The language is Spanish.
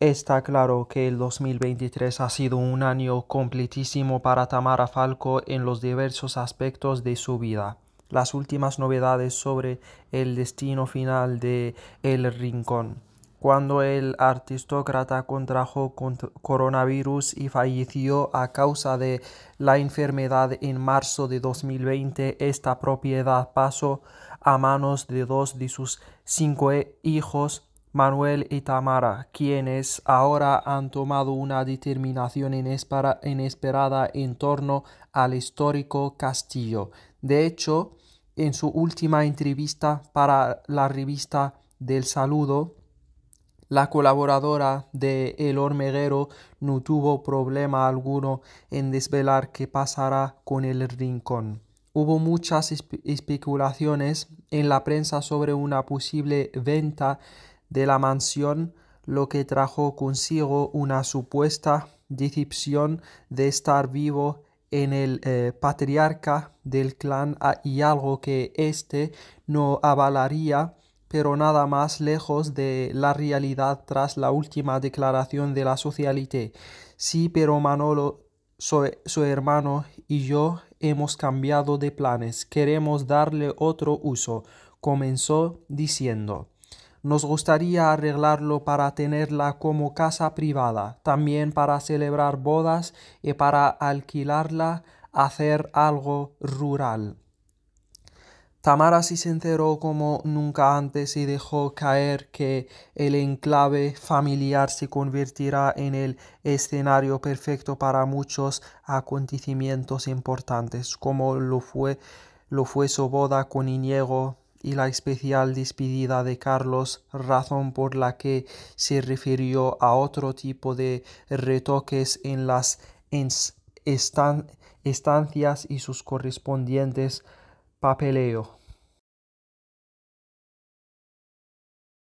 Está claro que el 2023 ha sido un año completísimo para Tamara Falco en los diversos aspectos de su vida. Las últimas novedades sobre el destino final de El Rincón. Cuando el artistócrata contrajo coronavirus y falleció a causa de la enfermedad en marzo de 2020, esta propiedad pasó a manos de dos de sus cinco hijos Manuel y Tamara, quienes ahora han tomado una determinación inesperada en torno al histórico castillo. De hecho, en su última entrevista para la revista del Saludo, la colaboradora de El Hormiguero no tuvo problema alguno en desvelar qué pasará con el rincón. Hubo muchas especulaciones en la prensa sobre una posible venta de la mansión, lo que trajo consigo una supuesta decepción de estar vivo en el eh, patriarca del clan ah, y algo que éste no avalaría, pero nada más lejos de la realidad tras la última declaración de la socialité. Sí, pero Manolo, su hermano y yo hemos cambiado de planes, queremos darle otro uso, comenzó diciendo. Nos gustaría arreglarlo para tenerla como casa privada, también para celebrar bodas y para alquilarla, hacer algo rural. Tamara se enteró como nunca antes y dejó caer que el enclave familiar se convertirá en el escenario perfecto para muchos acontecimientos importantes, como lo fue, lo fue su boda con Iniego, y la especial despedida de Carlos, razón por la que se refirió a otro tipo de retoques en las estancias y sus correspondientes papeleo.